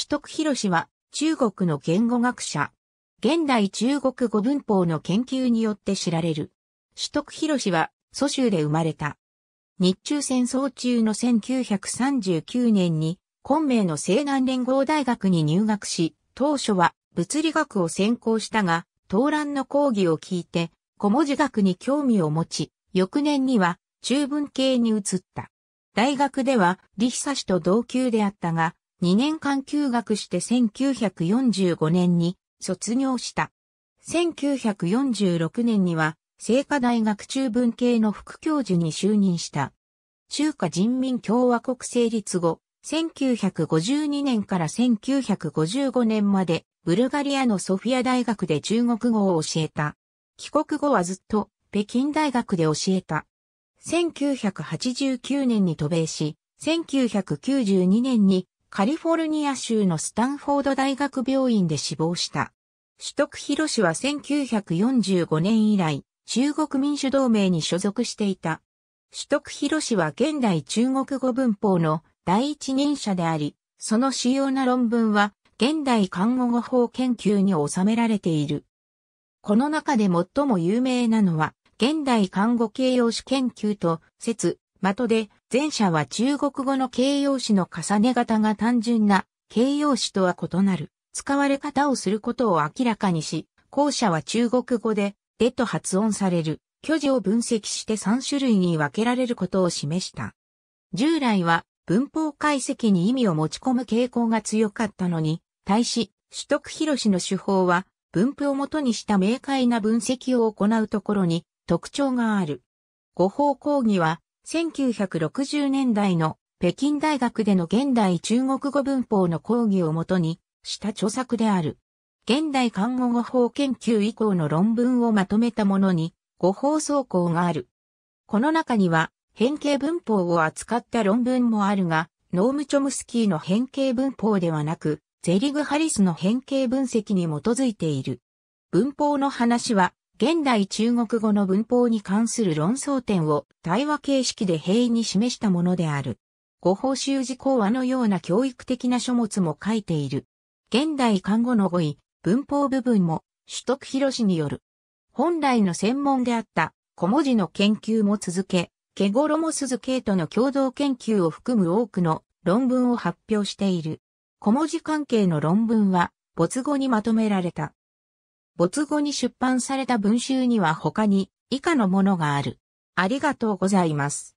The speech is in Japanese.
取徳博士は中国の言語学者。現代中国語文法の研究によって知られる。取徳博士は蘇州で生まれた。日中戦争中の1939年に昆明の西南連合大学に入学し、当初は物理学を専攻したが、東乱の講義を聞いて、小文字学に興味を持ち、翌年には中文系に移った。大学では李久氏と同級であったが、2年間休学して1945年に卒業した。1946年には、聖火大学中文系の副教授に就任した。中華人民共和国成立後、1952年から1955年まで、ブルガリアのソフィア大学で中国語を教えた。帰国後はずっと北京大学で教えた。1989年に渡米し、1992年にカリフォルニア州のスタンフォード大学病院で死亡した。取得広氏は1945年以来、中国民主同盟に所属していた。取得広氏は現代中国語文法の第一人者であり、その主要な論文は現代看護語法研究に収められている。この中で最も有名なのは、現代看護形容詞研究と、説、的で、前者は中国語の形容詞の重ね方が単純な形容詞とは異なる使われ方をすることを明らかにし、後者は中国語ででと発音される巨字を分析して3種類に分けられることを示した。従来は文法解析に意味を持ち込む傾向が強かったのに、対し、取得広しの手法は文布をもとにした明快な分析を行うところに特徴がある。語法講義は1960年代の北京大学での現代中国語文法の講義をもとにした著作である。現代看護語法研究以降の論文をまとめたものに語法総項がある。この中には変形文法を扱った論文もあるが、ノーム・チョムスキーの変形文法ではなく、ゼリグ・ハリスの変形分析に基づいている。文法の話は現代中国語の文法に関する論争点を対話形式で平易に示したものである。語法習字講話のような教育的な書物も書いている。現代漢語の語彙、文法部分も、取得広氏による。本来の専門であった小文字の研究も続け、ケゴロモスズケイとの共同研究を含む多くの論文を発表している。小文字関係の論文は、没語にまとめられた。没後に出版された文集には他に以下のものがある。ありがとうございます。